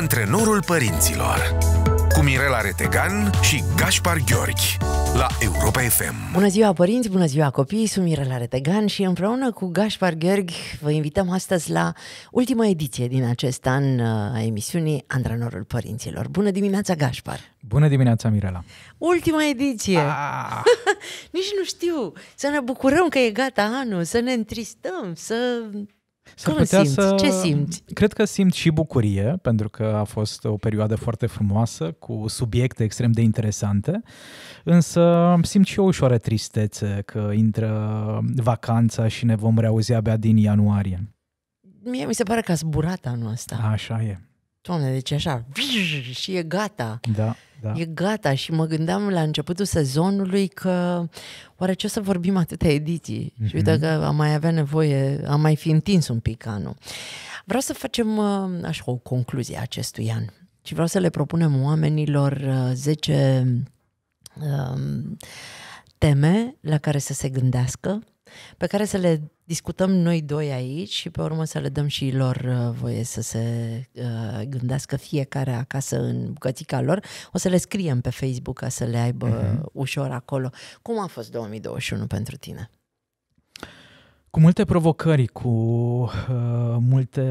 Antrenorul părinților cu Mirela Retegan și Gaspar Gheorghi la Europa FM. Bună ziua părinți, bună ziua copii, sunt Mirela Retegan și împreună cu Gaspar Gheorghi vă invităm astăzi la ultima ediție din acest an uh, a emisiunii Antrenorul Părinților. Bună dimineața, Gaspar! Bună dimineața, Mirela! Ultima ediție! Ah! Nici nu știu să ne bucurăm că e gata anul, să ne întristăm, să S-ar Cum putea simți? Să... Ce simți? Cred că simt și bucurie, pentru că a fost o perioadă foarte frumoasă, cu subiecte extrem de interesante, însă simt și o ușoară tristețe că intră vacanța și ne vom reauzi abia din ianuarie. Mie mi se pare că a zburat anul ăsta. Așa e. Doamne, deci așa, și e gata. Da. Da. E gata și mă gândeam la începutul sezonului că oare ce o să vorbim atâtea ediții? Mm-hmm. Și mhm. uite că am mai avea nevoie, am mai fi întins un pic anul. Vreau să facem uh, așa o concluzie a acestui an și vreau să le propunem oamenilor 10 uh, um, teme la care să se gândească pe care să le discutăm noi doi aici și pe urmă să le dăm și lor uh, voie să se uh, gândească fiecare acasă în bucățica lor. O să le scriem pe Facebook ca să le aibă uh-huh. ușor acolo. Cum a fost 2021 pentru tine? Cu multe provocări, cu uh, multe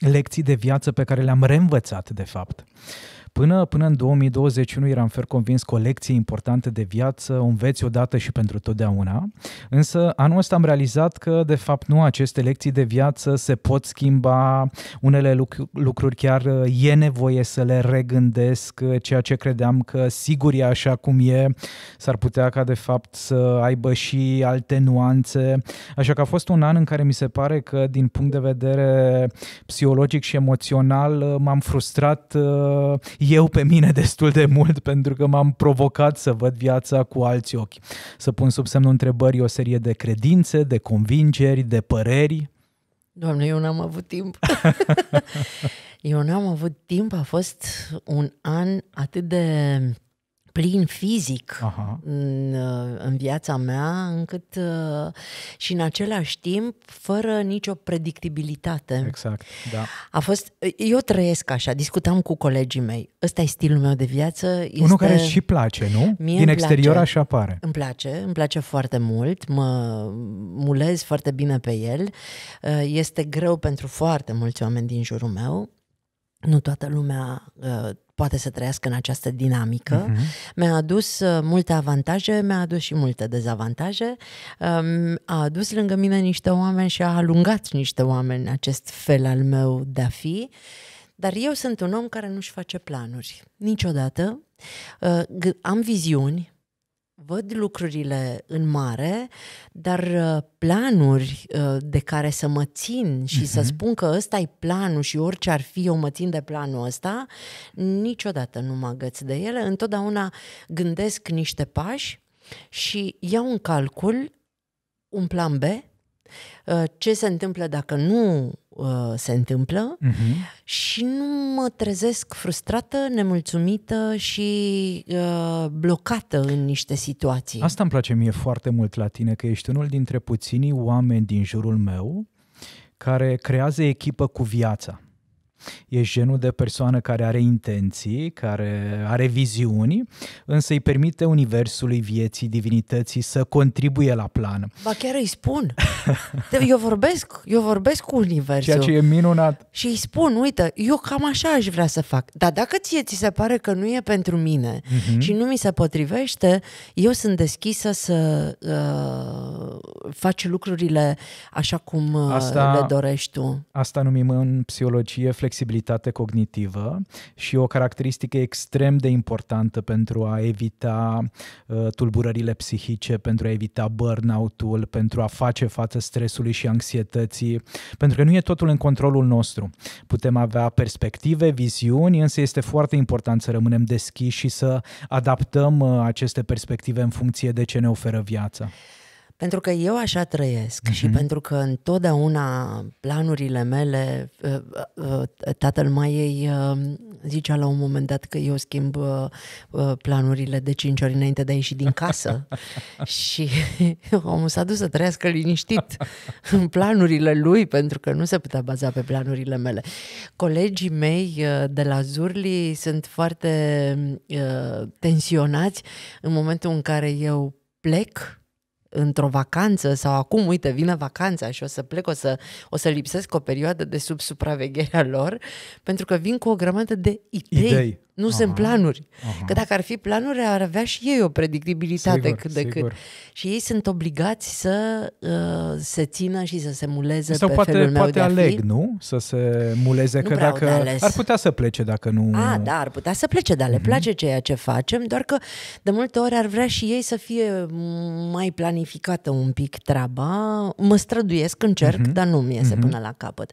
lecții de viață pe care le-am reînvățat, de fapt. Uh, Până, până în 2021 eram fer convins că o lecție importantă de viață o înveți odată și pentru totdeauna, însă anul ăsta am realizat că de fapt nu aceste lecții de viață se pot schimba, unele luc- lucruri chiar e nevoie să le regândesc, ceea ce credeam că sigur e așa cum e, s-ar putea ca de fapt să aibă și alte nuanțe, așa că a fost un an în care mi se pare că din punct de vedere psihologic și emoțional m-am frustrat eu pe mine destul de mult pentru că m-am provocat să văd viața cu alți ochi, să pun sub semnul întrebării o serie de credințe, de convingeri, de păreri. Doamne, eu n-am avut timp. eu n-am avut timp, a fost un an atât de plin fizic Aha. în, uh, în viața mea, încât uh, și în același timp, fără nicio predictibilitate. Exact, da. A fost, eu trăiesc așa, discutam cu colegii mei. Ăsta e stilul meu de viață. Este... Unul care și place, nu? Mie Din exterior place, așa pare. Îmi place, îmi place foarte mult, mă mulez foarte bine pe el. Uh, este greu pentru foarte mulți oameni din jurul meu. Nu toată lumea poate să trăiască în această dinamică. Uh-huh. Mi-a adus uh, multe avantaje, mi-a adus și multe dezavantaje. Um, a adus lângă mine niște oameni și a alungat niște oameni acest fel al meu de a fi. Dar eu sunt un om care nu-și face planuri. Niciodată. Uh, am viziuni, Văd lucrurile în mare, dar uh, planuri uh, de care să mă țin și uh-huh. să mhm. spun că ăsta e planul și orice ar fi, eu mă țin de planul ăsta, niciodată nu mă agăț de ele. Întotdeauna gândesc niște pași și iau în calcul un plan B, uh, ce se întâmplă dacă nu Uh, se întâmplă uh-huh. și nu mă trezesc frustrată, nemulțumită și uh, blocată în niște situații. Asta îmi place mie foarte mult la tine, că ești unul dintre puținii oameni din jurul meu care creează echipă cu viața. E genul de persoană care are intenții, care are viziuni, însă îi permite universului vieții, divinității să contribuie la plan. Ba chiar îi spun. Eu vorbesc, eu vorbesc cu universul. Ceea ce e minunat. Și îi spun, uite, eu cam așa aș vrea să fac. Dar dacă ție ți se pare că nu e pentru mine uh-huh. și nu mi se potrivește, eu sunt deschisă să uh, faci lucrurile așa cum uh, asta, le dorești tu. Asta numim în psihologie flexibilitate flexibilitate cognitivă și o caracteristică extrem de importantă pentru a evita uh, tulburările psihice, pentru a evita burnout-ul, pentru a face față stresului și anxietății, pentru că nu e totul în controlul nostru. Putem avea perspective, viziuni, însă este foarte important să rămânem deschiși și să adaptăm uh, aceste perspective în funcție de ce ne oferă viața. Pentru că eu așa trăiesc uh-huh. și mhm. pentru că întotdeauna planurile mele, uh, uh, uh, tatăl mai ei zicea la un moment dat că eu schimb planurile de 5 ori înainte de a ieși din casă și omul s-a dus să trăiască liniștit în planurile lui pentru că nu se putea baza pe planurile mele. Colegii mei de la Zurli sunt foarte tensionați în momentul în care eu plec într-o vacanță sau acum, uite, vine vacanța și o să plec, o să, o să lipsesc o perioadă de sub supravegherea lor, pentru că vin cu o grămadă de idei. idei nu aha, sunt planuri. Aha. Că dacă ar fi planuri, ar avea și ei o predictibilitate sigur, cât de sigur. cât. Și ei sunt obligați să uh, se țină și să se muleze Sau pe poate, felul meu poate de a aleg, fi. nu? Să se muleze, nu că dacă... Ar putea să plece dacă nu... A, da, ar putea să plece, dar le huh mhm. le place ceea ce facem, doar că de multe ori ar vrea și ei să fie mai planificată un pic treaba. Mă străduiesc, încerc, uh-huh. dar nu mi iese uh-huh. până la capăt.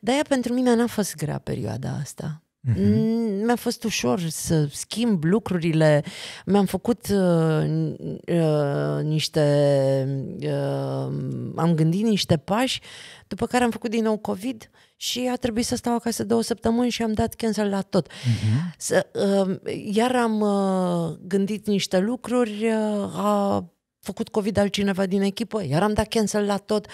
De-aia pentru mine n-a fost grea perioada asta. Mm-hmm. Mm, mi-a fost ușor să schimb lucrurile. Mi-am făcut uh, uh, niște. Uh, am gândit niște pași, după care am făcut din nou COVID și a trebuit să stau acasă două săptămâni și am dat cancel la tot. Mm-hmm. Să, uh, iar am uh, gândit niște lucruri, uh, a făcut COVID altcineva din echipă, iar am dat cancel la tot.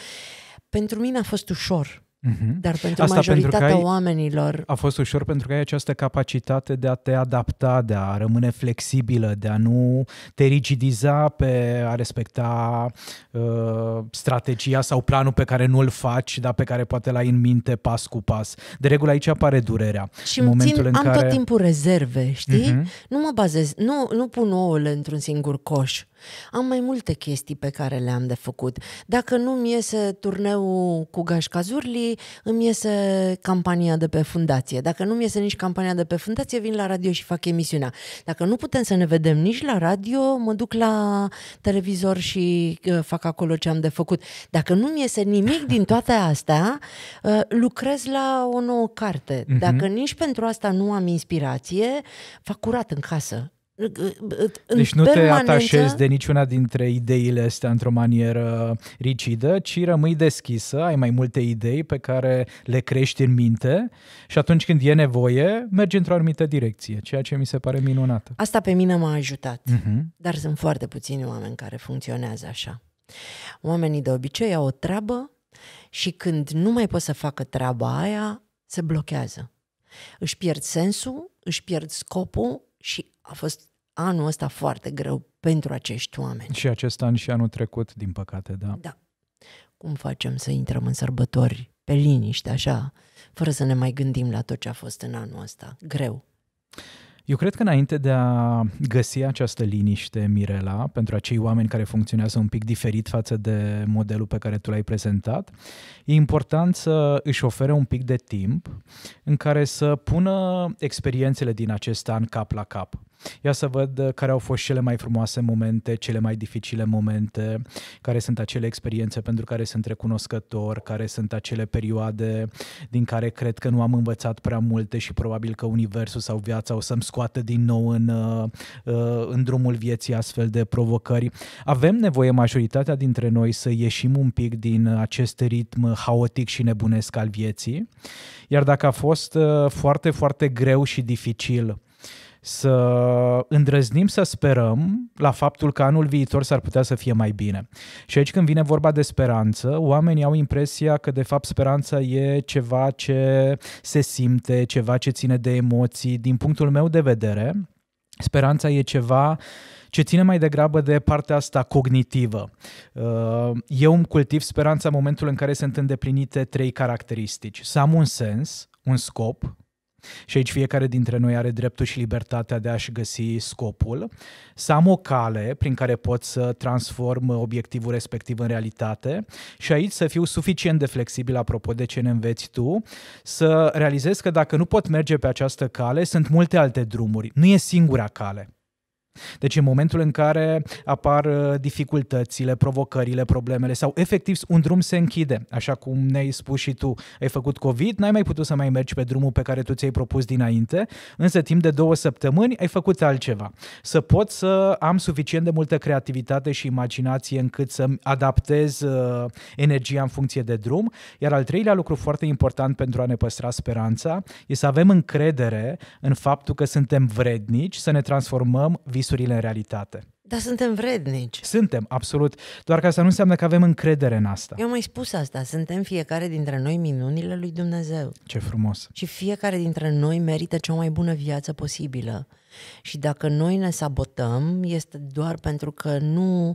Pentru mine a fost ușor Mm-hmm. Dar pentru Asta majoritatea pentru că ai, oamenilor. A fost ușor pentru că ai această capacitate de a te adapta, de a rămâne flexibilă, de a nu te rigidiza pe a respecta uh, strategia sau planul pe care nu îl faci, dar pe care poate l-ai în minte pas cu pas. De regulă aici apare durerea. Și în momentul țin, în am care... tot timpul rezerve, știi? Mm-hmm. Nu mă bazez, nu, nu pun ouăle într-un singur coș. Am mai multe chestii pe care le-am de făcut. Dacă nu mi iese turneul cu Gașca Zurli, îmi iese campania de pe fundație. Dacă nu mi iese nici campania de pe fundație, vin la radio și fac emisiunea. Dacă nu putem să ne vedem nici la radio, mă duc la televizor și uh, fac acolo ce am de făcut. Dacă nu mi iese nimic din toate astea, uh, lucrez la o nouă carte. Mhm. Dacă nici pentru asta nu am inspirație, fac curat în casă. Deci nu te atașezi de niciuna dintre ideile astea într-o manieră rigidă, ci rămâi deschisă, ai mai multe idei pe care le crești în minte și atunci când e nevoie, mergi într-o anumită direcție, ceea ce mi se pare minunat. Asta pe mine m-a ajutat, uh-huh. dar sunt foarte puțini oameni care funcționează așa. Oamenii de obicei au o treabă și când nu mai pot să facă treaba aia, se blochează. Își pierd sensul, își pierd scopul și a fost anul ăsta foarte greu pentru acești oameni. Și acest an și anul trecut, din păcate, da. Da. Cum facem să intrăm în sărbători pe liniște, așa, fără să ne mai gândim la tot ce a fost în anul ăsta? Greu. Eu cred că înainte de a găsi această liniște, Mirela, pentru acei oameni care funcționează un pic diferit față de modelul pe care tu l-ai prezentat, e important să își ofere un pic de timp în care să pună experiențele din acest an cap la cap. Ia să văd uh, care au fost cele mai frumoase momente, cele mai dificile momente, care sunt acele experiențe pentru care sunt recunoscător, care sunt acele perioade din care cred că nu am învățat prea multe și probabil că universul sau viața o să-mi scoată din nou în, uh, uh, în drumul vieții astfel de provocări. Avem nevoie majoritatea dintre noi să ieșim un pic din acest ritm haotic și nebunesc al vieții, iar dacă a fost foarte, foarte greu și dificil să îndrăznim să sperăm la faptul că anul viitor s-ar putea să fie mai bine. Și aici când vine vorba de speranță, oamenii au impresia că de fapt speranța e ceva ce se simte, ceva ce ține de emoții. Din punctul meu de vedere, speranța e ceva ce ține mai degrabă de partea asta cognitivă. Uh, eu îmi cultiv speranța în momentul în care sunt îndeplinite trei caracteristici. Să am un sens, un scop, și aici fiecare dintre noi are dreptul și libertatea de a-și găsi scopul. Să am o cale prin care pot să transform obiectivul respectiv în realitate și aici să fiu suficient de flexibil apropo de ce ne înveți tu, să realizez că dacă nu pot merge pe această cale, sunt multe alte drumuri. Nu e singura cale. Deci în momentul în care apar uh, dificultățile, provocările, problemele sau efectiv un drum se închide, așa cum ne-ai spus și tu, ai făcut COVID, n-ai mai putut să mai mergi pe drumul pe care tu ți-ai propus dinainte, însă timp de două săptămâni ai făcut altceva. Să pot să am suficient de multă creativitate și imaginație încât să adaptez uh, energia în funcție de drum, iar al treilea lucru foarte important pentru a ne păstra speranța e să avem încredere în faptul că suntem vrednici să ne transformăm visul visurile în realitate. Dar suntem vrednici. Suntem, absolut. Doar că asta nu înseamnă că avem încredere în asta. Eu am mai spus asta. Suntem fiecare dintre noi minunile lui Dumnezeu. Ce frumos. Și fiecare dintre noi merită cea mai bună viață posibilă. Și dacă noi ne sabotăm, este doar pentru că nu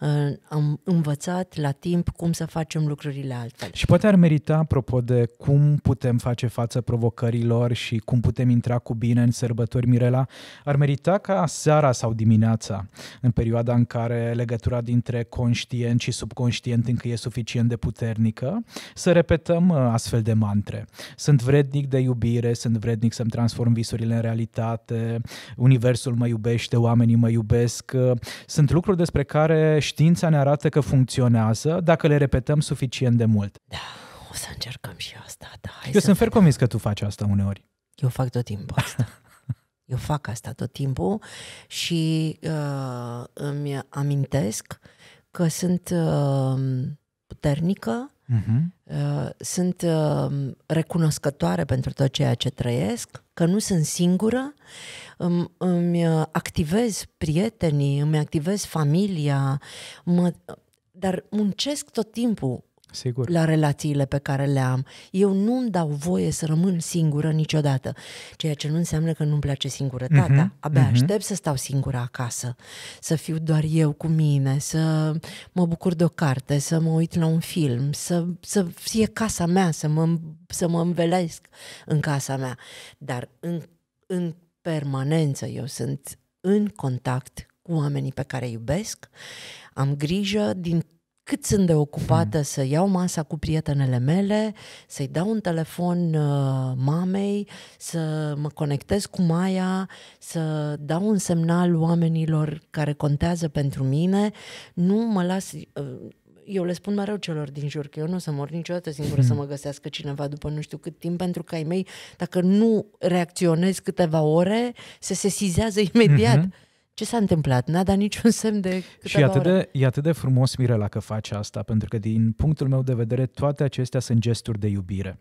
uh, am învățat la timp cum să facem lucrurile altfel. Și poate ar merita, apropo de cum putem face față provocărilor și cum putem intra cu bine în sărbători, Mirela, ar merita ca seara sau dimineața, în perioada în care legătura dintre conștient și subconștient încă e suficient de puternică, să repetăm uh, astfel de mantre. Sunt vrednic de iubire, sunt vrednic să-mi transform visurile în realitate, universul mă iubește, oamenii mă iubesc. Uh, sunt lucruri despre care știința ne arată că funcționează dacă le repetăm suficient de mult. Da, o să încercăm și asta, da. Hai Eu sunt fer convins că tu faci asta uneori. Eu fac tot timpul asta. Eu fac asta tot timpul și uh, îmi amintesc că sunt uh, puternică, uh-huh. uh, sunt uh, recunoscătoare pentru tot ceea ce trăiesc că nu sunt singură, îmi, îmi activez prietenii, îmi activez familia, mă, dar muncesc tot timpul Sigur. la relațiile pe care le am. Eu nu-mi dau voie să rămân singură niciodată, ceea ce nu înseamnă că nu-mi place singurătatea. Uh-huh. Abia uh-huh. aștept să stau singură acasă, să fiu doar eu cu mine, să mă bucur de o carte, să mă uit la un film, să, să fie casa mea, să mă, să mă învelesc în casa mea. Dar în, în permanență eu sunt în contact cu oamenii pe care iubesc, am grijă din cât sunt de ocupată hmm. să iau masa cu prietenele mele, să-i dau un telefon uh, mamei, să mă conectez cu Maia, să dau un semnal oamenilor care contează pentru mine, nu mă las... Uh, eu le spun mereu celor din jur că eu nu o să mor niciodată singură să hmm. mă găsească cineva după nu știu cât timp, pentru că ai mei, dacă nu reacționez câteva ore, se sesizează imediat. Uh-huh ce s-a întâmplat? N-a dat niciun semn de Și atât de, e atât de frumos, Mirela, că faci asta, pentru că din punctul meu de vedere toate acestea sunt gesturi de iubire.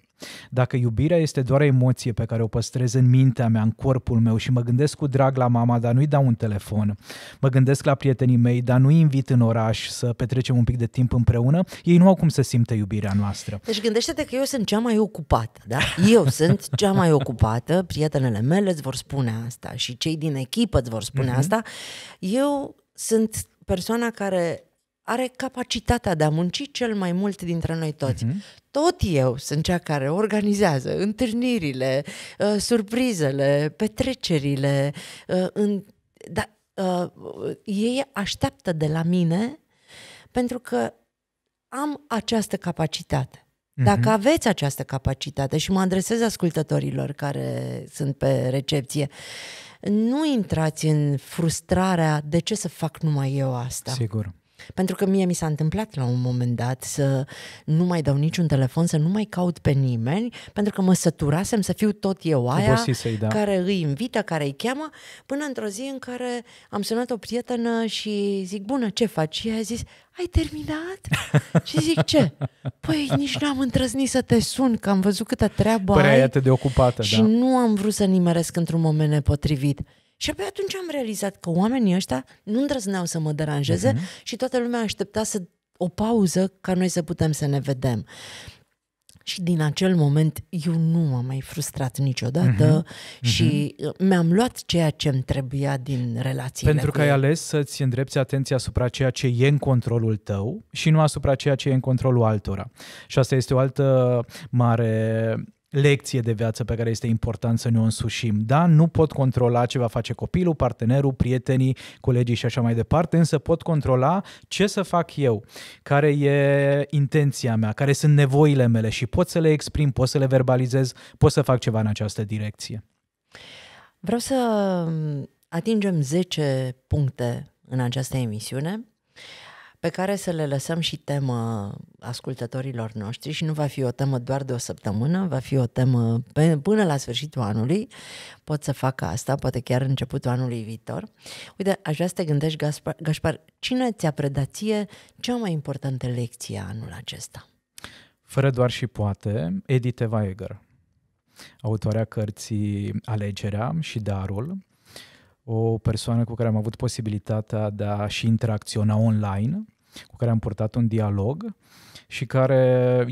Dacă iubirea este doar emoție pe care o păstrez în mintea mea, în corpul meu și mă gândesc cu drag la mama, dar nu-i dau un telefon, mă gândesc la prietenii mei, dar nu-i invit în oraș să petrecem un pic de timp împreună, ei nu au cum să simtă iubirea noastră. Deci gândește-te că eu sunt cea mai ocupată, da? Eu sunt cea mai ocupată, prietenele mele îți vor spune asta și cei din echipă îți vor spune mm-hmm. asta. Eu sunt persoana care are capacitatea de a munci cel mai mult dintre noi toți. Uh-huh. Tot eu sunt cea care organizează întâlnirile, uh, surprizele, petrecerile. Uh, în, da, uh, ei așteaptă de la mine pentru că am această capacitate. Mhm. Dacă aveți această capacitate și mă adresez ascultătorilor care sunt pe recepție, nu intrați în frustrarea de ce să fac numai eu asta. Sigur. Pentru că mie mi s-a întâmplat la un moment dat să nu mai dau niciun telefon, să nu mai caut pe nimeni, pentru că mă săturasem să fiu tot eu aia Obosisei, da. care îi invită, care îi cheamă, până într-o zi în care am sunat o prietenă și zic, bună, ce faci? Și a zis, ai terminat? și zic, ce? Păi nici n-am întrăznit să te sun, că am văzut câtă treabă Părea ai. atât de ocupată, și da. nu am vrut să nimeresc într-un moment nepotrivit. Și abia atunci am realizat că oamenii ăștia nu îndrăzneau să mă deranjeze uh-huh. și toată lumea aștepta să o pauză ca noi să putem să ne vedem. Și din acel moment eu nu m-am mai frustrat niciodată uh-huh. și uh-huh. mi-am luat ceea ce îmi trebuia din relație. Pentru că ai ales să-ți îndrepți atenția asupra ceea ce e în controlul tău și nu asupra ceea ce e în controlul altora. Și asta este o altă mare lecție de viață pe care este important să ne o însușim. Da, nu pot controla ce va face copilul, partenerul, prietenii, colegii și așa mai departe, însă pot controla ce să fac eu, care e intenția mea, care sunt nevoile mele și pot să le exprim, pot să le verbalizez, pot să fac ceva în această direcție. Vreau să atingem 10 puncte în această emisiune pe care să le lăsăm și temă ascultătorilor noștri și nu va fi o temă doar de o săptămână, va fi o temă pe, până la sfârșitul anului. Pot să fac asta, poate chiar începutul anului viitor. Uite, aș vrea să te gândești, Gaspar, Gaspar cine ți-a predat ție cea mai importantă lecție anul acesta? Fără doar și poate, Edith Weiger, autoarea cărții Alegerea și Darul, o persoană cu care am avut posibilitatea de a și interacționa online, cu care am purtat un dialog și care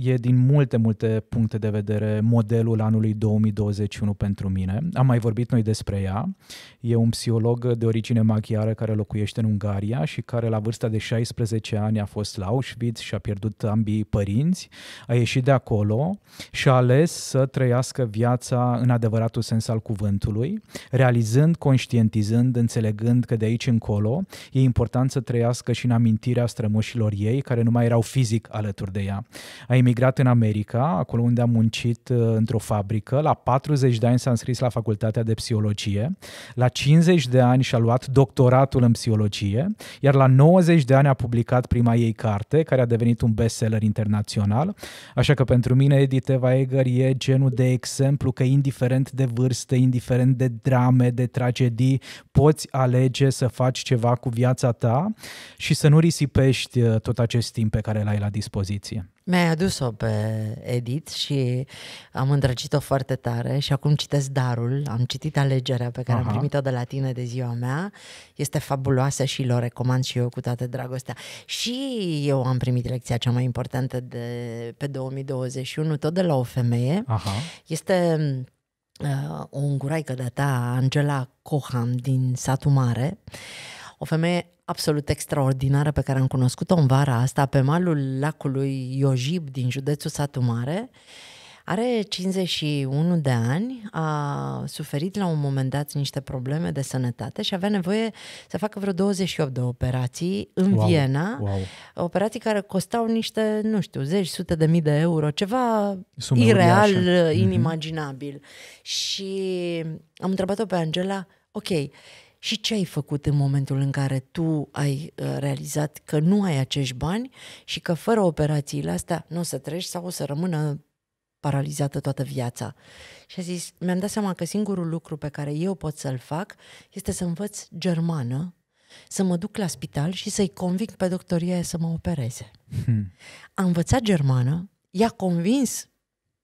e din multe, multe puncte de vedere modelul anului 2021 pentru mine. Am mai vorbit noi despre ea. E un psiholog de origine maghiară care locuiește în Ungaria și care la vârsta de 16 ani a fost la Auschwitz și a pierdut ambii părinți. A ieșit de acolo și a ales să trăiască viața în adevăratul sens al cuvântului, realizând, conștientizând, înțelegând că de aici încolo e important să trăiască și în amintirea strămoșilor ei, care nu mai erau fizic alături alături de ea. A emigrat în America, acolo unde a muncit uh, într-o fabrică. La 40 de ani s-a înscris la facultatea de psihologie. La 50 de ani și-a luat doctoratul în psihologie, iar la 90 de ani a publicat prima ei carte, care a devenit un bestseller internațional. Așa că pentru mine Edith Eva Eger e genul de exemplu că indiferent de vârstă, indiferent de drame, de tragedii, poți alege să faci ceva cu viața ta și să nu risipești uh, tot acest timp pe care l-ai la dispoziție poziție. Mi-ai adus-o pe Edith și am îndrăgit-o foarte tare și acum citesc Darul, am citit alegerea pe care Aha. am primit-o de la tine de ziua mea, este fabuloasă și l-o recomand și eu cu toată dragostea. Și eu am primit lecția cea mai importantă de pe 2021, tot de la o femeie. Aha. Este uh, o unguraică de-a ta, Angela Coham, din satul mare, uh, o femeie absolut extraordinară pe care am cunoscut-o în vara asta, pe malul lacului Iojib din județul Satu Mare. Are 51 de ani, a suferit la un moment dat niște probleme de sănătate și avea nevoie să facă vreo 28 de operații în wow, Viena, wow. operații care costau niște, nu știu, zeci, sute de mii de euro, ceva Sume ireal, uriașă. Mhm. inimaginabil. Mm-hmm. Și am întrebat-o pe Angela, ok, și ce ai făcut în momentul în care tu ai uh, realizat că nu ai acești bani și că fără operațiile astea nu o să treci sau o să rămână paralizată toată viața. Și a zis, mi-am dat seama că singurul lucru pe care eu pot să-l fac este să învăț germană, să mă duc la spital și să-i conving pe doctoria să mă opereze. Hmm. A învățat germană, i-a convins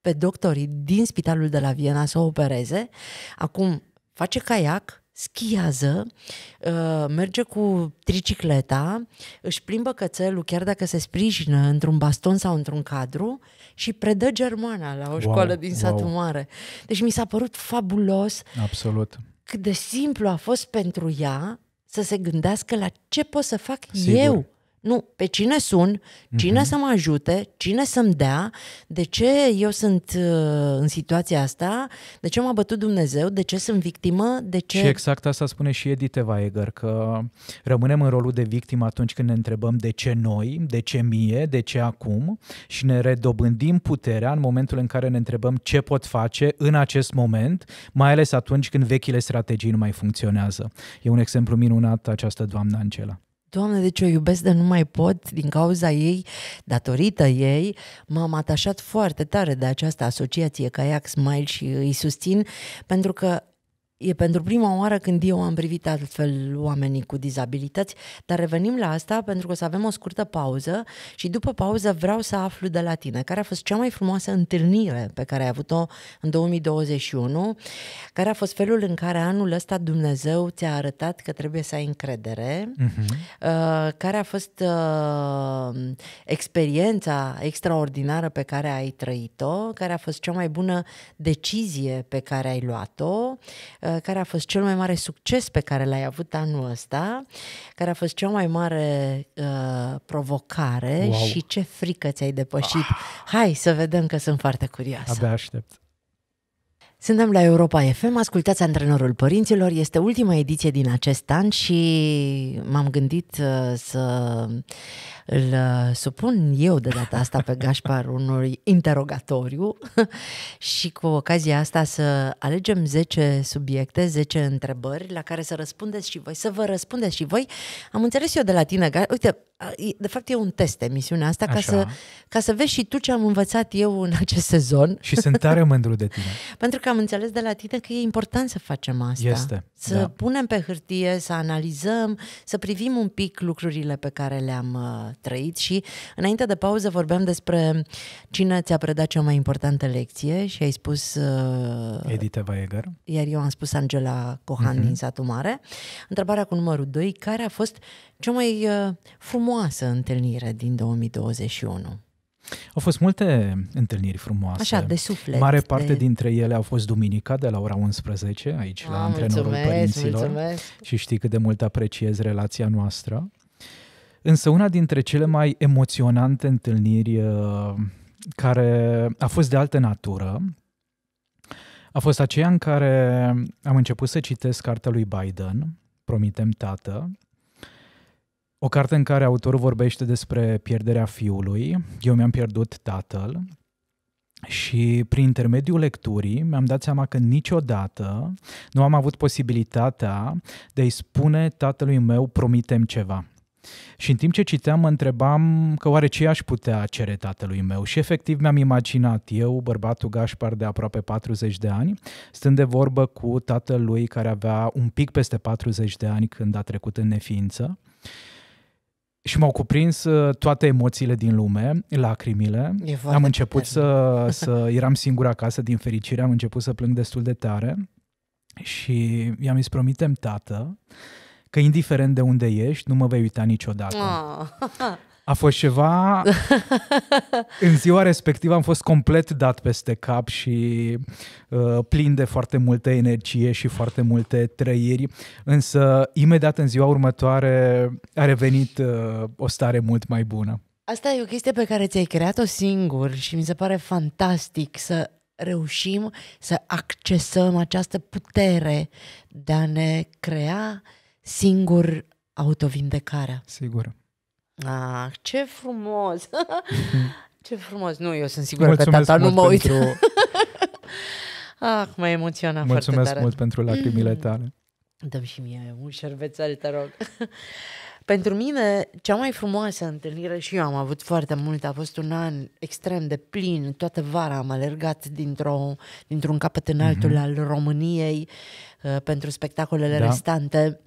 pe doctorii din spitalul de la Viena să o opereze, acum face caiac, schiază, uh, merge cu tricicleta, își plimbă cățelul chiar dacă se sprijină într-un baston sau într-un cadru și predă germana la o wow, școală din satul wow. mare. Deci mi s-a părut fabulos Absolut. cât de simplu a fost pentru ea să se gândească la ce pot să fac Sigur. eu nu, pe cine sun, cine uh-huh. să mă ajute, cine să-mi dea, de ce eu sunt uh, în situația asta, de ce m-a bătut Dumnezeu, de ce sunt victimă, de ce... Și exact asta spune și Edith Weiger, că rămânem în rolul de victimă atunci când ne întrebăm de ce noi, de ce mie, de ce acum și ne redobândim puterea în momentul în care ne întrebăm ce pot face în acest moment, mai ales atunci când vechile strategii nu mai funcționează. E un exemplu minunat această doamnă Angela. Doamne, deci o iubesc de nu mai pot din cauza ei, datorită ei, m-am atașat foarte tare de această asociație Kayak Smile și îi susțin pentru că E pentru prima oară când eu am privit altfel oamenii cu dizabilități, dar revenim la asta pentru că o să avem o scurtă pauză și după pauză vreau să aflu de la tine care a fost cea mai frumoasă întâlnire pe care ai avut-o în 2021, care a fost felul în care anul ăsta Dumnezeu ți-a arătat că trebuie să ai încredere, uh-huh. care a fost uh, experiența extraordinară pe care ai trăit-o, care a fost cea mai bună decizie pe care ai luat-o, uh, Uh, care a fost cel mai mare succes pe care l-ai avut anul ăsta, care a fost cea mai mare uh, provocare wow. și ce frică ți-ai depășit. Ah. Hai să vedem că sunt foarte curioasă. Abia aștept. Suntem la Europa FM, ascultați Antrenorul Părinților, este ultima ediție din acest an și m-am gândit uh, să îl uh, supun eu de data asta pe Gașpar unui interogatoriu și cu ocazia asta să alegem 10 subiecte, 10 întrebări la care să răspundeți și voi, să vă răspundeți și voi. Am înțeles eu de la tine, uite, de fapt e un test emisiunea asta ca să, ca să vezi și tu ce am învățat eu în acest sezon. Și sunt tare mândru de tine. Pentru că am înțeles de la tine că e important să facem asta. Este. Să da. punem pe hârtie, să analizăm, să privim un pic lucrurile pe care le-am uh, trăit și înainte de pauză vorbeam despre cine ți-a predat cea mai importantă lecție și ai spus... Uh, Edith Vaeger. Iar eu am spus Angela Cohan uh-huh. din Satul Mare. Întrebarea cu numărul 2, care a fost cea mai uh, frumoasă întâlnire din 2021? Au fost multe întâlniri frumoase. Așa, de suflet. Mare parte de... dintre ele au fost duminica de la ora 11 aici, A, la ah, antrenorul mulțumesc, părinților. Mulțumesc. Și știi cât de mult apreciez relația noastră. Însă una dintre cele mai emoționante întâlniri uh, care a fost de altă natură a fost aceea în care am început să citesc cartea lui Biden, Promitem Tată, o carte în care autorul vorbește despre pierderea fiului. Eu mi-am pierdut tatăl și prin intermediul lecturii mi-am dat seama că niciodată nu am avut posibilitatea de a-i spune tatălui meu promitem ceva. Și în timp ce citeam, mă întrebam că oare ce aș putea cere tatălui meu și efectiv mi-am imaginat eu, bărbatul Gașpar de aproape 40 de ani, stând de vorbă cu tatălui care avea un pic peste 40 de ani când a trecut în neființă și m-au cuprins uh, toate emoțiile din lume, lacrimile. Am început să, să... Eram singur acasă, din fericire, am început să plâng destul de tare și i-am zis, promitem, tată, că indiferent de unde ești, nu mă vei uita niciodată. Oh. A fost ceva... în ziua respectivă am fost complet dat peste cap și uh, plin de foarte multă energie și foarte multe trăiri, însă imediat în ziua următoare a revenit uh, o stare mult mai bună. Asta e o chestie pe care ți-ai creat-o singur și mi se pare fantastic să reușim să accesăm această putere de a ne crea singur autovindecarea. Sigur. Ah, ce frumos! ce frumos! Nu, eu sunt sigură Mulțumesc că tata nu mă uit. Pentru... ah, m-a emoționat Mulțumesc foarte mult pentru lacrimile tale. Mm. Dăm și mie un șervețel, te rog. pentru mine, cea mai frumoasă întâlnire și eu am avut foarte mult, a fost un an extrem de plin, toată vara am alergat dintr-o, dintr-un capăt în altul mm-hmm. al României uh, pentru spectacolele da. restante,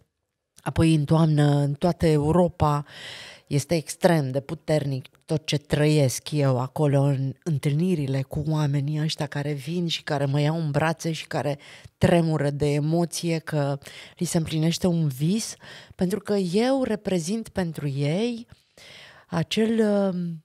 apoi în toamnă în toată Europa. Uh, este extrem de puternic tot ce trăiesc eu acolo în întâlnirile cu oamenii ăștia care vin și care mă iau în brațe și care tremură de emoție că li se împlinește un vis, pentru că eu reprezint pentru ei acel um,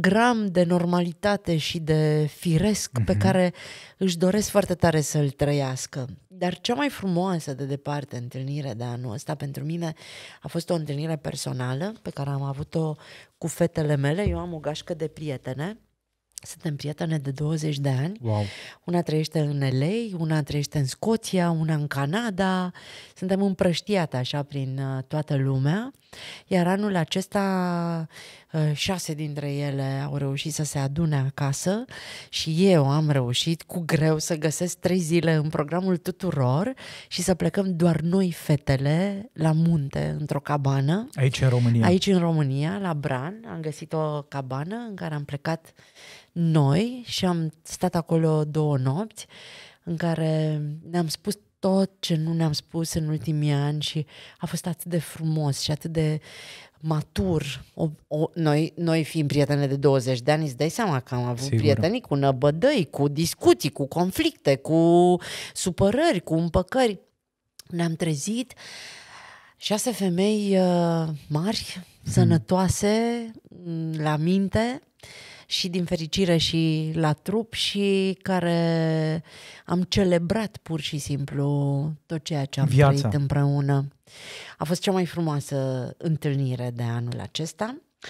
gram de normalitate și de firesc mm-hmm. pe mhm. care își doresc foarte tare să-l trăiască. Dar cea mai frumoasă de departe întâlnire de anul ăsta pentru mine a fost o întâlnire personală pe care am avut-o cu fetele mele. Eu am o gașcă de prietene suntem prietene de 20 de ani. Wow. Una trăiește în LA, una trăiește în Scoția, una în Canada. Suntem împrăștiate așa prin uh, toată lumea. Iar anul acesta uh, șase dintre ele au reușit să se adune acasă și eu am reușit cu greu să găsesc trei zile în programul tuturor și să plecăm doar noi fetele la munte, într-o cabană. Aici în România. Aici în România, la Bran, am găsit o cabană în care am plecat noi și am stat acolo două nopți în care ne-am spus tot ce nu ne-am spus în ultimii ani și a fost atât de frumos și atât de matur. O, o, noi, noi fiind prietene de 20 de ani, îți dai seama că am avut Sigur. prietenii cu năbădăi, cu discuții, cu conflicte, cu supărări, cu împăcări. Ne-am trezit șase femei uh, mari, hmm. sănătoase, mm, la minte, uh, și din fericire și la trup și care am celebrat pur și simplu tot ceea ce am Viața. trăit împreună. A fost cea mai frumoasă întâlnire de anul acesta. Uh,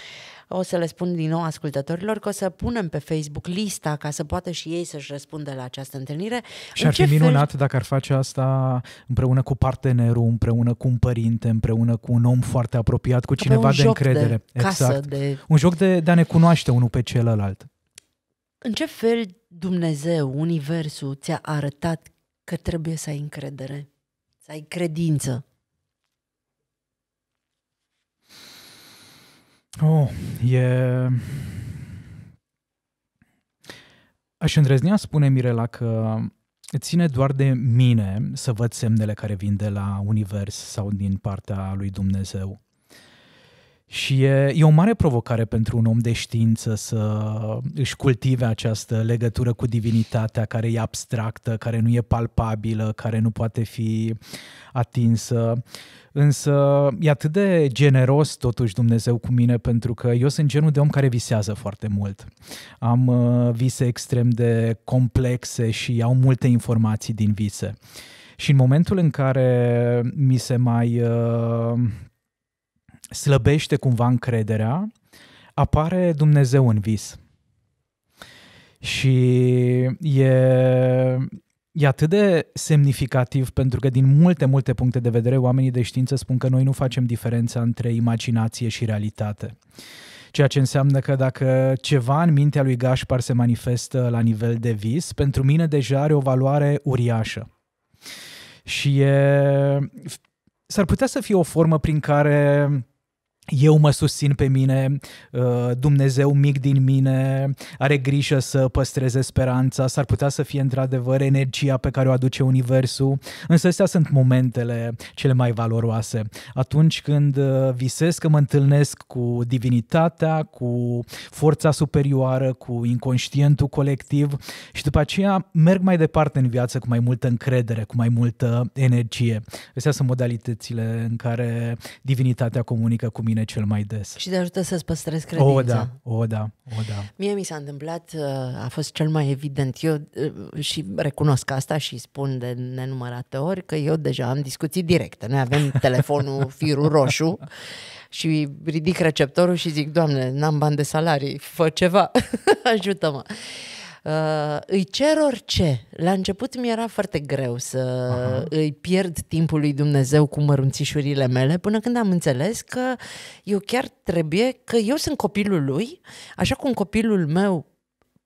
o să le spun din nou ascultătorilor că o să punem pe Facebook lista ca să poată și ei să-și răspundă la această întâlnire. Și ar fi minunat fel... dacă ar face asta împreună cu partenerul, împreună cu un părinte, împreună cu un om foarte apropiat, cu cineva un de joc încredere. De casă, exact. de... Un joc de, de a ne cunoaște unul pe celălalt. În ce fel Dumnezeu, Universul, ți-a arătat că trebuie să ai încredere, să ai credință? Oh, e... Aș îndrăznea, spune Mirela, că ține doar de mine să văd semnele care vin de la univers sau din partea lui Dumnezeu. Și e, e o mare provocare pentru un om de știință să își cultive această legătură cu divinitatea care e abstractă, care nu e palpabilă, care nu poate fi atinsă. Însă e atât de generos totuși Dumnezeu cu mine pentru că eu sunt genul de om care visează foarte mult. Am uh, vise extrem de complexe și au multe informații din vise. Și în momentul în care mi se mai uh, slăbește cumva încrederea, apare Dumnezeu în vis. Și e E atât de semnificativ pentru că din multe, multe puncte de vedere oamenii de știință spun că noi nu facem diferența între imaginație și realitate. Ceea ce înseamnă că dacă ceva în mintea lui Gașpar se manifestă la nivel de vis, pentru mine deja are o valoare uriașă. Și e... s-ar putea să fie o formă prin care eu mă susțin pe mine, uh, Dumnezeu mic din mine are grijă să păstreze speranța, s-ar putea să fie într-adevăr energia pe care o aduce Universul, însă astea sunt momentele cele mai valoroase. Atunci când uh, visez că mă întâlnesc cu divinitatea, cu forța superioară, cu inconștientul colectiv și după aceea merg mai departe în viață cu mai multă încredere, cu mai multă energie. Astea sunt modalitățile în care divinitatea comunică cu mine mine cel mai des. Și te ajută să-ți păstrezi credința. O, da, o, da, o, da. Mie mi s-a întâmplat, uh, a fost cel mai evident, eu uh, și recunosc asta și spun de nenumărate ori că eu deja am discuții directe. Noi avem telefonul firul roșu și ridic receptorul și zic, Doamne, n-am bani de salarii, fă ceva, ajută-mă. Uh, îi cer orice. La început mi era foarte greu să Aha. îi pierd timpul lui Dumnezeu cu mărunțișurile mele, până când am înțeles că eu chiar trebuie, că eu sunt copilul lui, așa cum copilul meu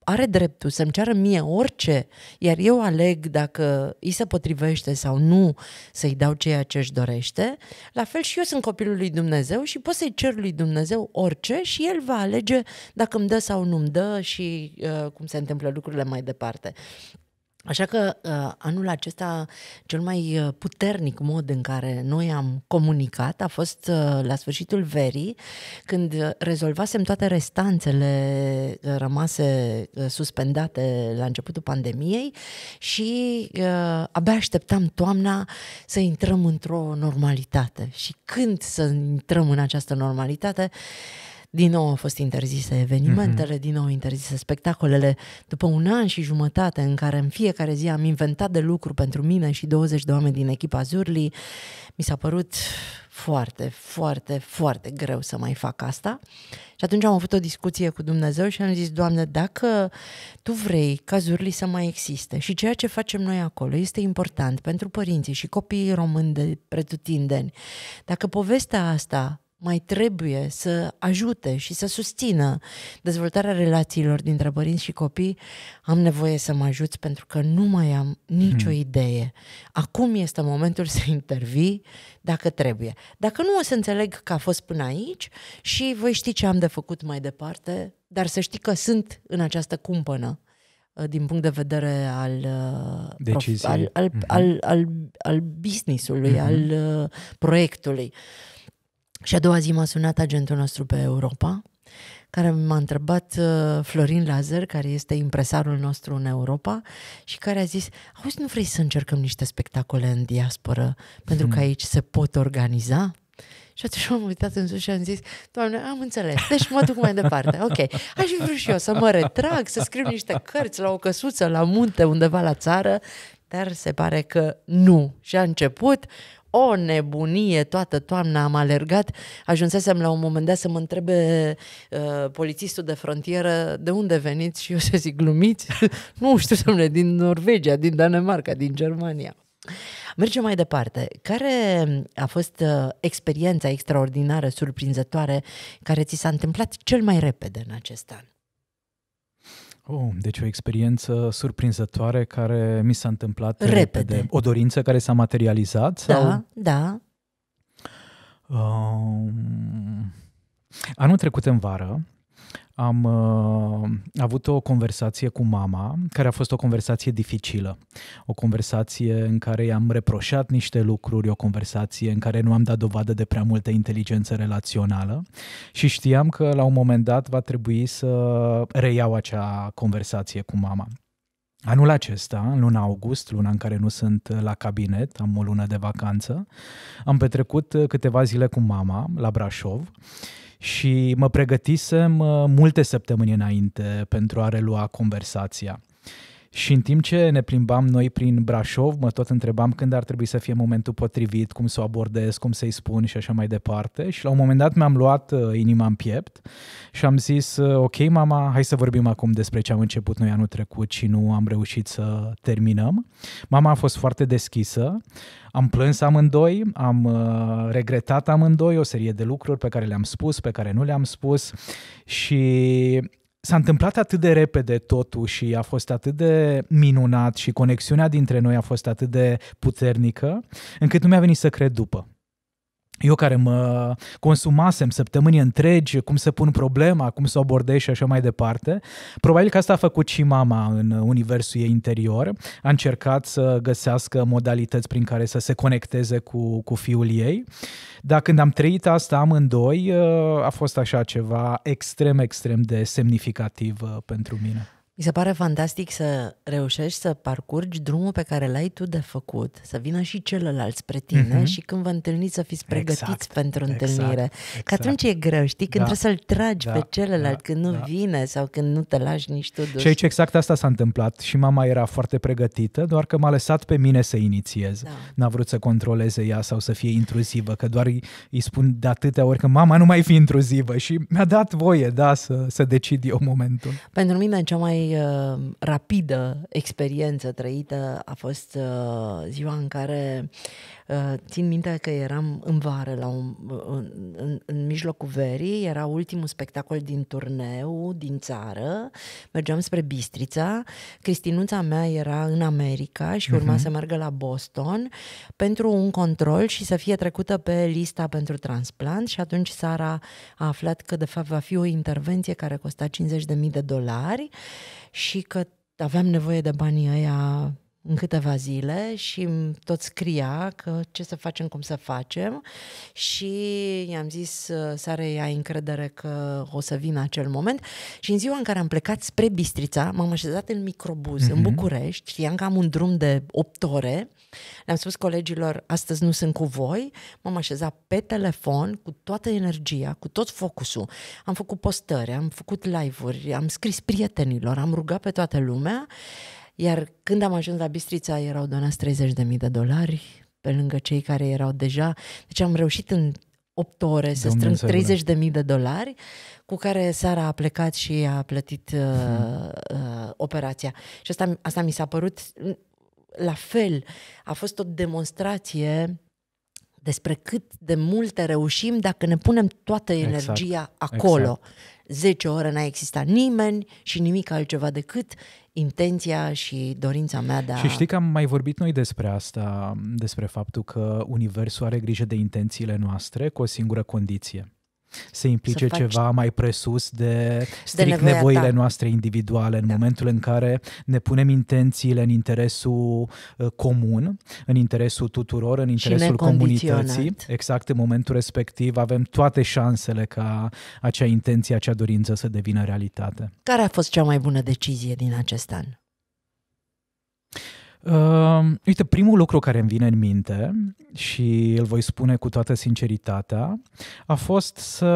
are dreptul să-mi ceară mie orice, iar eu aleg dacă îi se potrivește sau nu să-i dau ceea ce își dorește, la fel și eu sunt copilul lui Dumnezeu și pot să-i cer lui Dumnezeu orice și el va alege dacă îmi dă sau nu îmi dă și uh, cum se întâmplă lucrurile mai departe. Așa că uh, anul acesta cel mai uh, puternic mod în care noi am comunicat a fost uh, la sfârșitul verii, când rezolvasem toate restanțele rămase suspendate la începutul pandemiei și abia așteptam toamna să intrăm într-o normalitate. Și când să intrăm în această normalitate, din nou au fost interzise evenimentele, mm-hmm. din nou interzise spectacolele. După un an și jumătate în care în fiecare zi am inventat de lucru pentru mine și 20 de oameni din echipa Zurli, mi s-a părut foarte, foarte, foarte greu să mai fac asta. Și atunci am avut o discuție cu Dumnezeu și am zis, Doamne, dacă Tu vrei ca Zurli să mai existe și ceea ce facem noi acolo este important pentru părinții și copiii români de pretutindeni, dacă povestea asta mai trebuie să ajute și să susțină dezvoltarea relațiilor dintre părinți și copii, am nevoie să mă ajuți pentru că nu mai am nicio hmm. idee. Acum este momentul să intervii dacă trebuie. Dacă nu, o să înțeleg că a fost până aici și voi ști ce am de făcut mai departe, dar să știi că sunt în această cumpănă uh, din punct de vedere al uh, al, al, mm-hmm. al, al, al business-ului, mm-hmm. al uh, proiectului. Uh, și a doua zi m-a sunat agentul nostru pe Europa, care m-a întrebat uh, Florin Lazar, care este impresarul nostru în Europa și care a zis, auzi, nu vrei să încercăm niște spectacole în diasporă, pentru că hmm. aici se pot organiza? Și atunci m-am uitat în sus și am zis, Doamne, am înțeles, deci mă duc mai departe. Ok, aș fi vrut și eu să mă retrag, să scriu niște cărți la o căsuță, la munte, undeva la țară, dar se pare că nu. Și a început o nebunie toată toamna, am alergat, ajunsesem la un moment dat să mă întrebe uh, polițistul de frontieră de unde veniți și eu să zic glumiți, nu știu, domnule, din Norvegia, din Danemarca, din Germania. Mergem mai departe. Care a fost uh, experiența extraordinară, surprinzătoare, care ți s-a întâmplat cel mai repede în acest an? Oh, deci o experiență surprinzătoare care mi s-a întâmplat repede. repede. O dorință care s-a materializat? Da, sau? da. Um, anul trecut în vară am uh, avut o conversație cu mama, care a fost o conversație dificilă. O conversație în care i-am reproșat niște lucruri, o conversație în care nu am dat dovadă de prea multă inteligență relațională și știam că la un moment dat va trebui să reiau acea conversație cu mama. Anul acesta, în luna august, luna în care nu sunt la cabinet, am o lună de vacanță, am petrecut câteva zile cu mama la Brașov și mă pregătisem uh, multe săptămâni înainte pentru a relua conversația. Și în timp ce ne plimbam noi prin Brașov, mă tot întrebam când ar trebui să fie momentul potrivit, cum să o abordez, cum să-i spun și așa mai departe. Și la un moment dat mi-am luat uh, inima în piept și am zis, uh, ok mama, hai să vorbim acum despre ce am început noi anul trecut și nu am reușit să terminăm. Mama a fost foarte deschisă, am plâns amândoi, am uh, regretat amândoi o serie de lucruri pe care le-am spus, pe care nu le-am spus și s-a întâmplat atât de repede totul și a fost atât de minunat și conexiunea dintre noi a fost atât de puternică, încât nu mi-a venit să cred după eu care mă consumasem săptămâni întregi, cum să pun problema, cum să o abordez și așa mai departe. Probabil că asta a făcut și mama în universul ei interior. A încercat să găsească modalități prin care să se conecteze cu, cu fiul ei. Dar când am trăit asta amândoi, ă, a fost așa ceva extrem, extrem de semnificativ ă, pentru mine. Mi se pare fantastic să reușești să parcurgi drumul pe care l-ai tu de făcut, să vină și celălalt spre tine mm-hmm. și când vă întâlniți să fiți pregătiți exact, pentru exact, întâlnire. Exact, Că atunci e greu, știi, când da, trebuie să-l tragi da, pe celălalt, da, când nu da. vine sau când nu te lași nici tu dus. Și aici exact asta s-a întâmplat și mama era foarte pregătită, doar că m-a lăsat pe mine să inițiez. Da. N-a vrut să controleze ea sau să fie intruzivă, că doar îi spun de atâtea ori că mama nu mai fi intruzivă și mi-a dat voie, da, să, să decid eu momentul. Pentru mine cea mai mai uh, rapidă experiență trăită a fost uh, ziua în care Uh, țin minte că eram în vară, la un, în, în, în mijlocul verii, era ultimul spectacol din turneu, din țară, mergeam spre Bistrița, Cristinuța mea era în America și urma uh-huh. să meargă la Boston pentru un control și să fie trecută pe lista pentru transplant și atunci Sara a aflat că de fapt va fi o intervenție care costa 50.000 de dolari și că aveam nevoie de banii ăia în câteva zile și tot scria că ce să facem, cum să facem și i-am zis ă, are ea încredere că o să vină acel moment și în ziua în care am plecat spre Bistrița, m-am așezat în microbuz mm-hmm. în mhm. București, știam că am un drum de 8 ore, le-am spus colegilor, astăzi nu sunt cu voi, m-am așezat pe telefon cu toată energia, cu tot focusul, am făcut postări, am făcut live-uri, am scris prietenilor, am rugat pe toată lumea iar când am ajuns la Bistrița, erau donați 30.000 de dolari, pe lângă cei care erau deja. Deci am reușit în 8 ore să Domnul strâng 30.000 de dolari, cu care Sara a plecat și a plătit uh, uh, operația. Și asta, asta mi s-a părut la fel. A fost o demonstrație despre cât de multe reușim dacă ne punem toată exact, energia exact, acolo. Exact. 10 ore n-a existat nimeni și nimic altceva decât intenția și dorința mea de a... Și știi că am mai vorbit noi despre asta, despre faptul că Universul are grijă de intențiile noastre cu o singură condiție se implice să ceva mai presus de strict de nevoile ta. noastre individuale în da. momentul în care ne punem intențiile în interesul uh, comun, în interesul tuturor, în interesul comunității. Exact, în momentul respectiv avem toate șansele ca acea intenție, acea dorință să devină realitate. Care a fost cea mai bună decizie din acest an? Uh, uite, primul lucru care îmi vine în minte și îl voi spune cu toată sinceritatea a fost să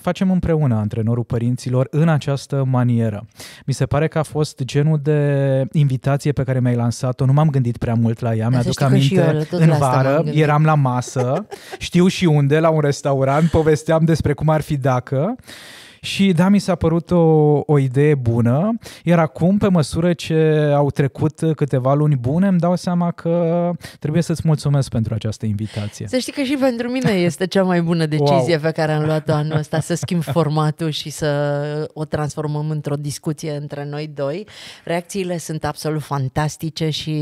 facem împreună antrenorul părinților în această manieră. Mi se pare că a fost genul de invitație pe care mi-ai lansat-o, nu m-am gândit prea mult la ea, mi-aduc aminte eu, în vară, eram la masă, știu și unde, la un restaurant, povesteam despre cum ar fi dacă și da, mi s-a părut o, o idee bună, iar acum, pe măsură ce au trecut câteva luni bune, îmi dau seama că trebuie să-ți mulțumesc pentru această invitație. Să știi că și pentru mine este cea mai bună decizie wow. pe care am luat-o anul ăsta, să schimb formatul și să o transformăm într-o discuție între noi doi. Reacțiile sunt absolut fantastice și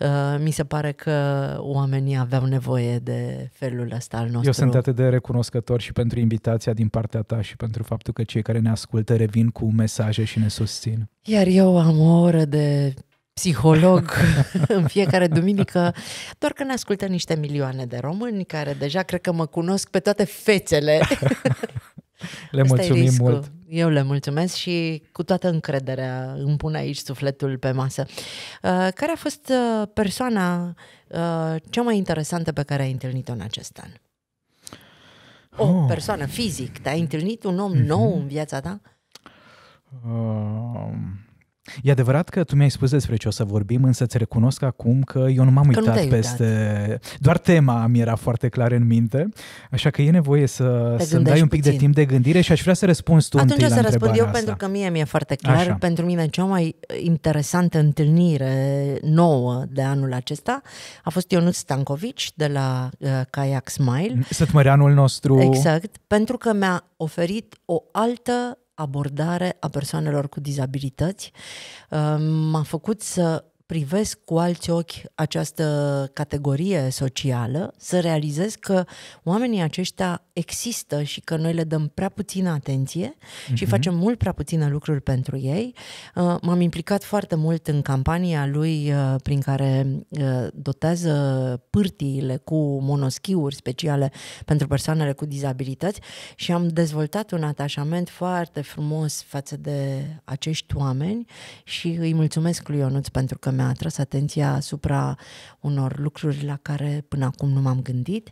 uh, mi se pare că oamenii aveau nevoie de felul ăsta al nostru. Eu sunt atât de recunoscător și pentru invitația din partea ta și pentru faptul că cei care ne ascultă revin cu mesaje și ne susțin. Iar eu am o oră de psiholog în fiecare duminică, doar că ne ascultă niște milioane de români care deja cred că mă cunosc pe toate fețele. Le Asta mulțumim mult. Eu le mulțumesc și cu toată încrederea îmi pun aici sufletul pe masă. Uh, care a fost uh, persoana uh, cea mai interesantă pe care ai întâlnit-o în acest an? O oh. persoană fizic. Te-ai întâlnit un om mm-hmm. nou în viața ta? Uh, E adevărat că tu mi-ai spus despre ce o să vorbim, însă îți recunosc acum că eu nu m-am uitat nu peste... Uitat. Doar tema mi era foarte clar în minte, așa că e nevoie să, să dai un pic puțin. de timp de gândire și aș vrea să răspunzi tu Atunci o să răspund eu asta. pentru că mie mi-e foarte clar. Așa. Pentru mine cea mai interesantă întâlnire nouă de anul acesta a fost Ionut Stancovici de la uh, Kayak Smile. Sătmăreanul nostru. Exact, pentru că mi-a oferit o altă abordare a persoanelor cu dizabilități ehm, m-a făcut să privesc cu alți ochi această categorie socială, să realizez că oamenii aceștia există și că noi le dăm prea puțină atenție mm-hmm. și mhm. facem mult prea puține lucruri pentru ei. Uh, m-am implicat foarte mult în campania lui uh, prin care uh, dotează pârtiile cu monoschiuri speciale pentru persoanele cu dizabilități și am dezvoltat un atașament foarte frumos față de acești oameni și îi mulțumesc lui Ionuț pentru că mi-a atras atenția asupra unor lucruri la care până acum nu m-am gândit.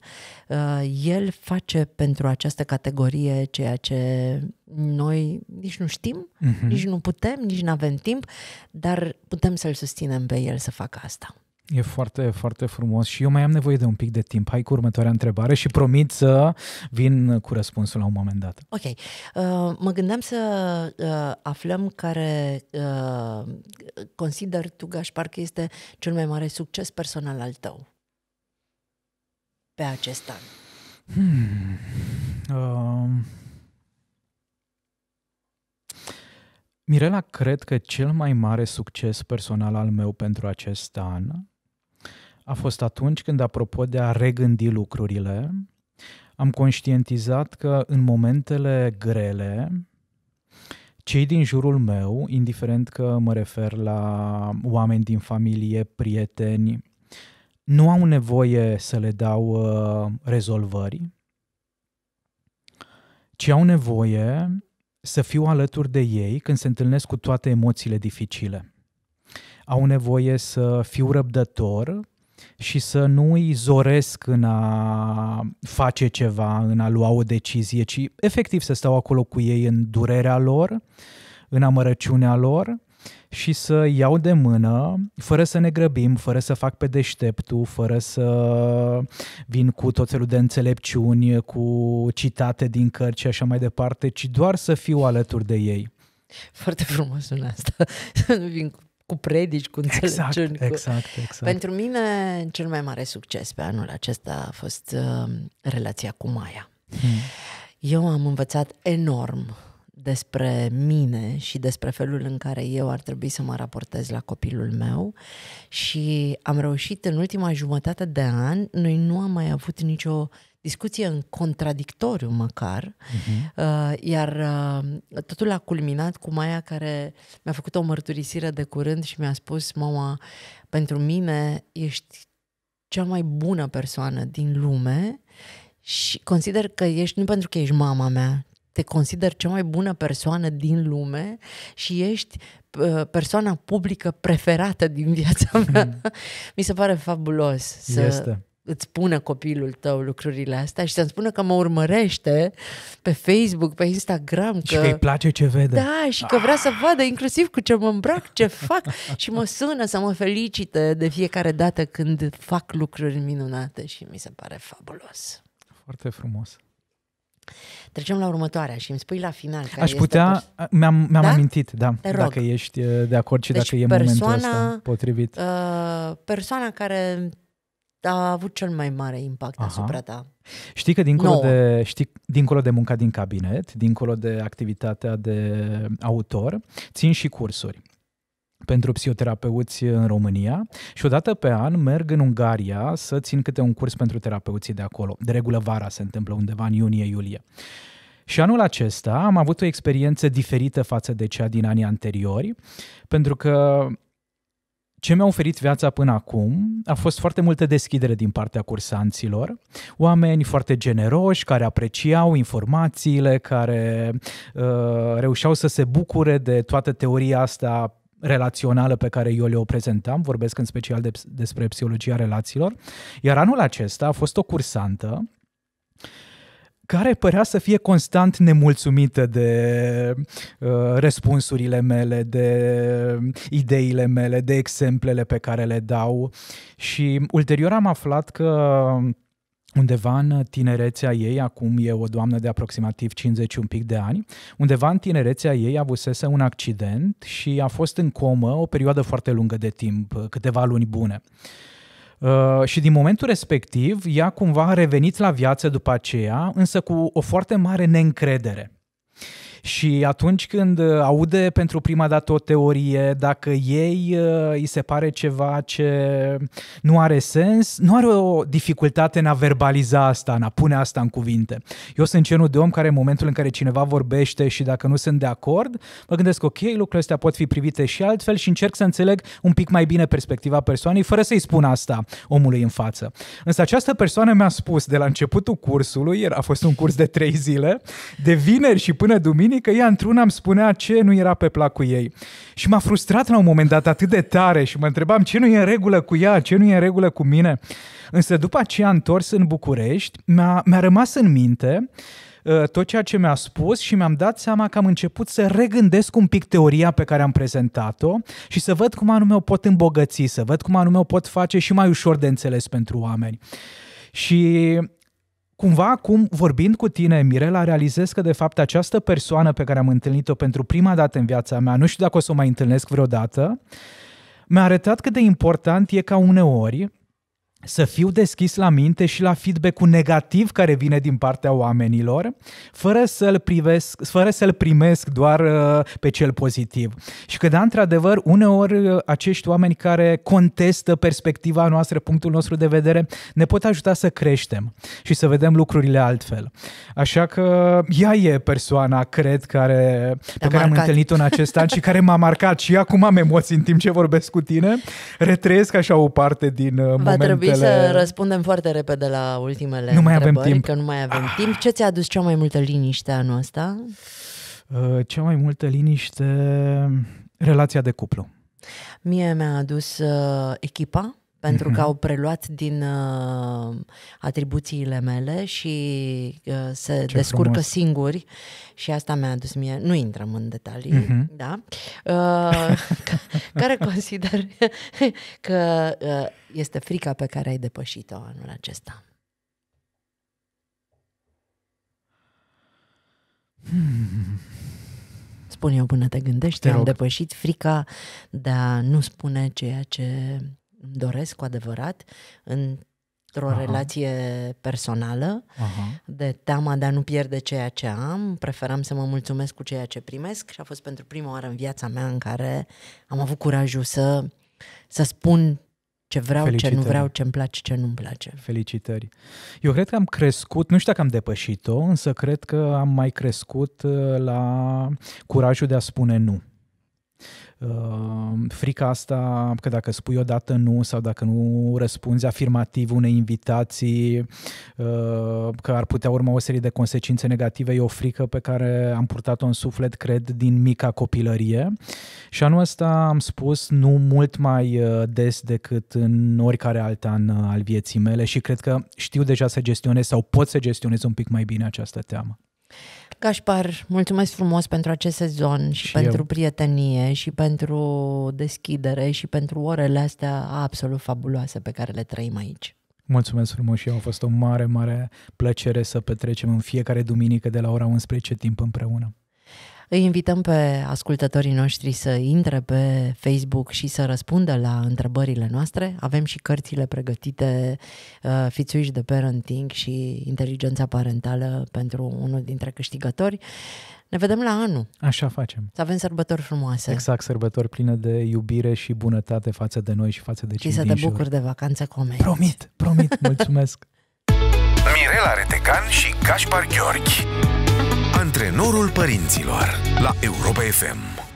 Uh, el face pentru această categorie ceea ce noi nici nu știm, uh-huh. nici nu putem, nici nu avem timp, dar putem să-l susținem pe el să facă asta. E foarte, foarte frumos și eu mai am nevoie de un pic de timp. Hai cu următoarea întrebare și promit să vin cu răspunsul la un moment dat. Ok. Uh, mă gândeam să uh, aflăm care uh, consider tu, Gașpar, că este cel mai mare succes personal al tău pe acest an. Hmm. Uh... Mirela, cred că cel mai mare succes personal al meu pentru acest an a fost atunci când, apropo de a regândi lucrurile, am conștientizat că în momentele grele, cei din jurul meu, indiferent că mă refer la oameni din familie, prieteni, nu au nevoie să le dau uh, rezolvări, ci au nevoie să fiu alături de ei când se întâlnesc cu toate emoțiile dificile. Au nevoie să fiu răbdător și să nu îi zoresc în a face ceva, în a lua o decizie, ci efectiv să stau acolo cu ei în durerea lor, în amărăciunea lor și să iau de mână, fără să ne grăbim, fără să fac pe deșteptul, fără să vin cu tot felul de înțelepciuni, cu citate din cărți și așa mai departe, ci doar să fiu alături de ei. Foarte frumos sună asta, să nu vin cu cu predici, cu exact, înțelepciuni. Exact, cu... exact, exact. Pentru mine, cel mai mare succes pe anul acesta a fost uh, relația cu Maia. Hmm. Eu am învățat enorm despre mine și despre felul în care eu ar trebui să mă raportez la copilul meu și am reușit în ultima jumătate de an, noi nu am mai avut nicio uh, discuție în contradictoriu măcar, uh-huh. uh, iar uh, totul a culminat cu Maia care mi-a făcut o mărturisire de curând și mi-a spus, mama, pentru mine ești cea mai bună persoană din lume și consider că ești, nu pentru că ești mama mea, te consider cea mai bună persoană din lume și ești uh, persoana publică preferată din viața mea. Mm. Mi se pare fabulos să, este îți spună copilul tău lucrurile astea și să-mi spună că mă urmărește pe Facebook, pe Instagram. Că, și că îi place ce vede. Da, și că vrea să vadă inclusiv cu ce mă îmbrac, ce fac și mă sună să mă felicite de fiecare dată când fac lucruri minunate și mi se pare fabulos. Foarte frumos. Trecem la următoarea și îmi spui la final. Care Aș putea, este... mi-am, mi-am da? amintit, da, dacă ești de acord și deci dacă e momentul ăsta potrivit. Uh, persoana care a avut cel mai mare impact Aha. asupra ta? Știi că dincolo de, știi, dincolo de munca din cabinet, dincolo de activitatea de autor, țin și cursuri pentru psihoterapeuți în România și odată pe an merg în Ungaria să țin câte un curs pentru terapeuții de acolo. De regulă vara se întâmplă undeva în iunie-iulie. Și anul acesta am avut o experiență diferită față de cea din anii anteriori, pentru că ce mi-a oferit viața până acum a fost foarte multă deschidere din partea cursanților, oameni foarte generoși care apreciau informațiile, care uh, reușeau să se bucure de toată teoria asta relațională pe care eu le-o prezentam, vorbesc în special de, despre psihologia relațiilor, iar anul acesta a fost o cursantă care părea să fie constant nemulțumită de uh, răspunsurile mele, de ideile mele, de exemplele pe care le dau. Și ulterior am aflat că undeva în tinerețea ei, acum e o doamnă de aproximativ 50 un pic de ani, undeva în tinerețea ei avusese un accident și a fost în comă o perioadă foarte lungă de timp, câteva luni bune. Uh, Uh, și din momentul respectiv, ea cumva a revenit la viață după aceea, însă cu o foarte mare neîncredere. Și atunci când uh, aude pentru prima dată o teorie, dacă ei uh, îi se pare ceva ce nu are sens, nu are o dificultate în a verbaliza asta, în a pune asta în cuvinte. Eu sunt genul de om care în momentul în care cineva vorbește și dacă nu sunt de acord, mă gândesc, ok, lucrurile astea pot fi privite și altfel și încerc să înțeleg un pic mai bine perspectiva persoanei, fără să-i spun asta omului în față. Însă această persoană mi-a spus de la începutul cursului, a fost un curs de trei zile, de vineri și până duminică, familiei că ea într-una îmi spunea ce nu era pe plac cu ei. Și m-a frustrat la un moment dat atât de tare și mă întrebam ce nu e în regulă cu ea, ce nu e în regulă cu mine. Însă după aceea întors în București, mi-a, mi-a rămas în minte uh, tot ceea ce mi-a spus și mi-am dat seama că am început să regândesc un pic teoria pe care am prezentat-o și să văd cum anume o pot îmbogăți, să văd cum anume o pot face și mai ușor de înțeles pentru oameni. Și Cumva acum, vorbind cu tine, Mirela, realizez că de fapt această persoană pe care am întâlnit-o pentru prima dată în viața mea, nu știu dacă o să o mai întâlnesc vreodată, mi-a arătat cât de important e ca uneori să fiu deschis la minte și la feedback-ul negativ care vine din partea oamenilor, fără să-l, privesc, fără să-l primesc doar uh, pe cel pozitiv. Și că, da, într-adevăr, uneori uh, acești oameni care contestă perspectiva noastră, punctul nostru de vedere, ne pot ajuta să creștem și să vedem lucrurile altfel. Așa că ea e persoana, cred, care, pe care marcat. am întâlnit-o în acest an și care m-a marcat și acum am emoții în timp ce vorbesc cu tine. Retrăiesc așa o parte din uh, momentele ultimele... să răspundem foarte repede la ultimele nu mai avem timp. că nu mai avem ah. timp. Ce ți-a adus cea mai multă liniște anul ăsta? Uh, cea mai multă liniște, relația de cuplu. Mie mi-a adus uh, echipa, pentru că mhm. au preluat din uh, atribuțiile mele și uh, se Ce descurcă frumos. singuri și asta mi-a adus mie, nu intrăm în detalii, uh-huh. da? Uh, care consider că uh, este frica pe care ai depășit-o anul acesta. Hmm. Spune eu până te gândești, te am depășit frica de a nu spune ceea ce îmi doresc cu adevărat într-o Aha. relație personală, Aha. de teama de a nu pierde ceea ce am, preferam să mă mulțumesc cu ceea ce primesc și a fost pentru prima oară în viața mea în care am avut curajul să, să spun ce vreau, Felicitări. ce nu vreau, ce îmi place, ce nu-mi place. Felicitări. Eu cred că am crescut, nu știu dacă am depășit-o, însă cred că am mai crescut uh, la curajul de a spune nu. Ehm, frica asta că dacă spui odată nu sau dacă nu răspunzi afirmativ unei invitații, ehm, că ar putea urma o serie de consecințe negative, e o frică pe care am purtat-o în suflet, cred, din mica copilărie. Și anul ăsta am spus nu mult mai eh, des decât în oricare alt an eh, al vieții mele și cred că știu deja să gestionez sau pot să gestionez un pic mai bine această teamă. Gașpar, mulțumesc frumos pentru acest sezon și, și pentru eu. prietenie și pentru deschidere și pentru orele astea absolut fabuloase pe care le trăim aici. Mulțumesc frumos și eu, a fost o mare, mare plăcere să petrecem în fiecare duminică de la ora 11 timp împreună. Îi invităm pe ascultătorii noștri să intre pe Facebook și să răspundă la întrebările noastre. Avem și cărțile pregătite uh, Fițuiș de Parenting și Inteligența Parentală pentru unul dintre câștigători. Ne vedem la anul. Așa facem. Să avem sărbători frumoase. Exact, sărbători pline de iubire și bunătate față de noi și față de cei Și să te bucuri de vacanță comenzi. Promit, promit, mulțumesc. Mirela Retecan și Gaspar Gheorghi Antrenorul părinților la Europa FM.